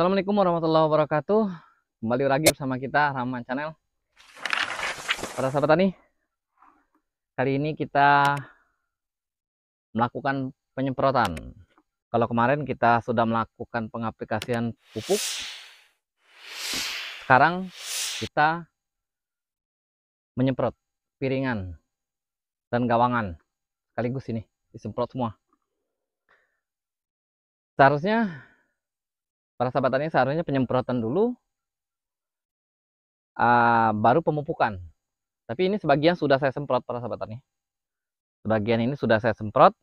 Assalamualaikum warahmatullahi wabarakatuh. Kembali lagi bersama kita Rahman Channel. Para sahabat tani, kali ini kita melakukan penyemprotan. Kalau kemarin kita sudah melakukan pengaplikasian pupuk, sekarang kita menyemprot piringan dan gawangan sekaligus ini disemprot semua. Seharusnya para sahabat tani seharusnya penyemprotan dulu uh, baru pemupukan tapi ini sebagian sudah saya semprot para sahabat tani sebagian ini sudah saya semprot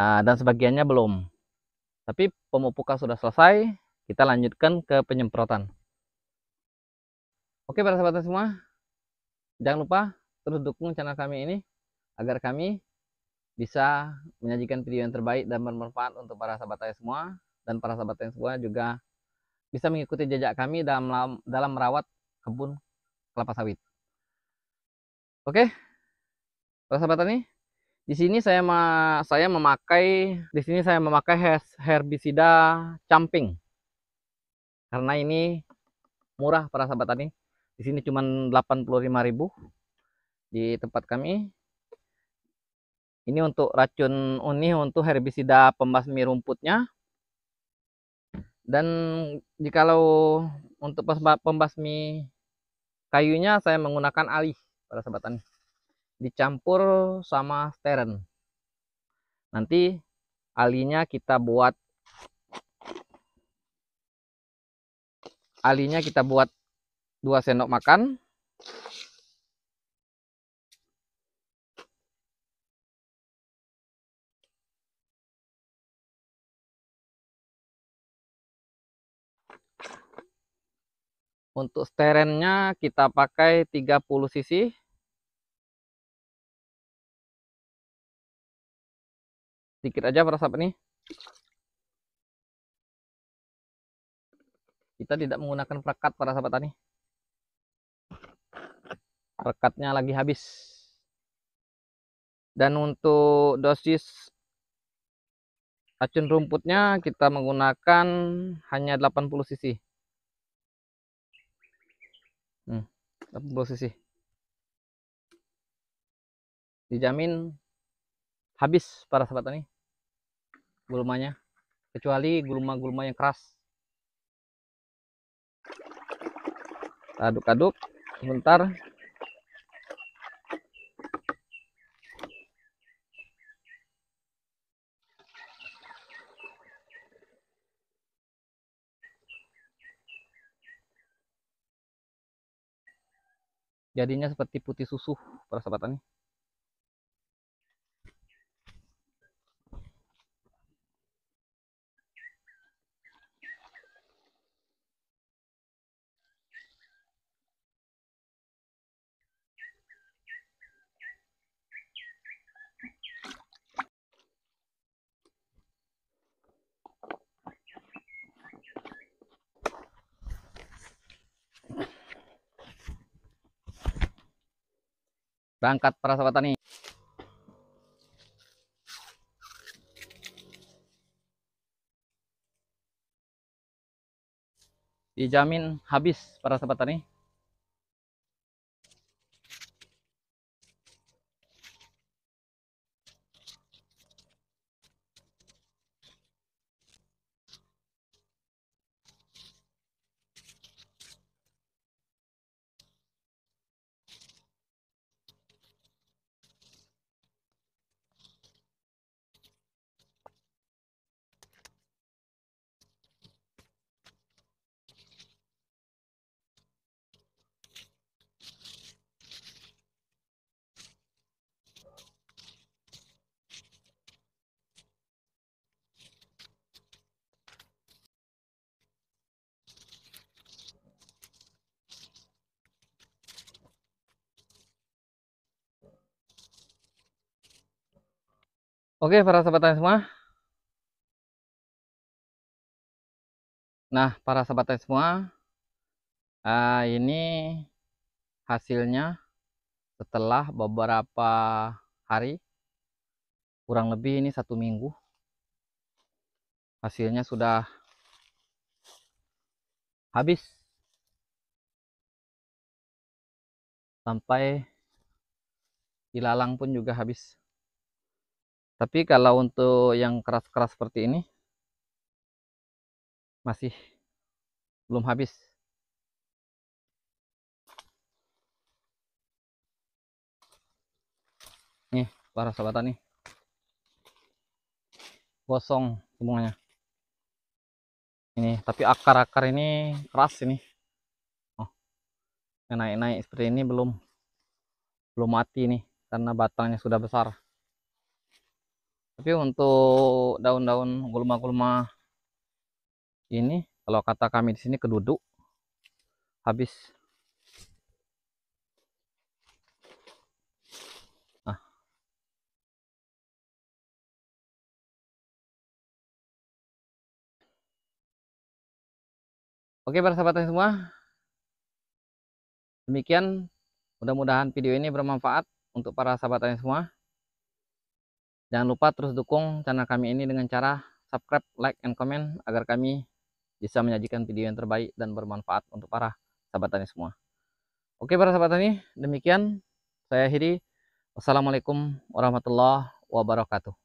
uh, dan sebagiannya belum tapi pemupukan sudah selesai kita lanjutkan ke penyemprotan oke para sahabat tani semua jangan lupa terus dukung channel kami ini agar kami bisa menyajikan video yang terbaik dan bermanfaat untuk para sahabat saya semua dan para sahabat yang semua juga bisa mengikuti jejak kami dalam dalam merawat kebun kelapa sawit. Oke, para sahabat tani, di sini saya ma saya memakai di sini saya memakai herbisida camping karena ini murah para sahabat tani. Di sini cuma 85.000 di tempat kami. Ini untuk racun unih untuk herbisida pembasmi rumputnya dan jikalau untuk pembasmi kayunya saya menggunakan alih pada sahabatan dicampur sama steren nanti alinya kita buat alinya kita buat dua sendok makan Untuk sterennya kita pakai 30 cc. Sedikit aja perasap ini. Kita tidak menggunakan perekat para sahabat tani. Perekatnya lagi habis. Dan untuk dosis racun rumputnya kita menggunakan hanya 80 cc. Hmm, posisi Dijamin habis para sahabat tani gulmanya kecuali gulma-gulma yang keras. Aduk-aduk sebentar jadinya seperti putih susu persahabatannya Berangkat para sahabat tani. Dijamin habis para sahabat tani. Oke para sahabat tani semua. Nah para sahabat tani semua. Uh, ini hasilnya setelah beberapa hari. Kurang lebih ini satu minggu. Hasilnya sudah habis. Sampai ilalang pun juga habis tapi kalau untuk yang keras-keras seperti ini masih belum habis nih para sahabat nih kosong semuanya ini tapi akar-akar ini keras ini oh naik-naik seperti ini belum belum mati nih karena batangnya sudah besar tapi untuk daun-daun gulma-gulma ini kalau kata kami di sini keduduk habis ah. Oke para sahabat semua Demikian mudah-mudahan video ini bermanfaat untuk para sahabat semua Jangan lupa terus dukung channel kami ini dengan cara subscribe, like, and comment agar kami bisa menyajikan video yang terbaik dan bermanfaat untuk para sahabat tani semua. Oke para sahabat tani, demikian saya akhiri. Wassalamualaikum warahmatullahi wabarakatuh.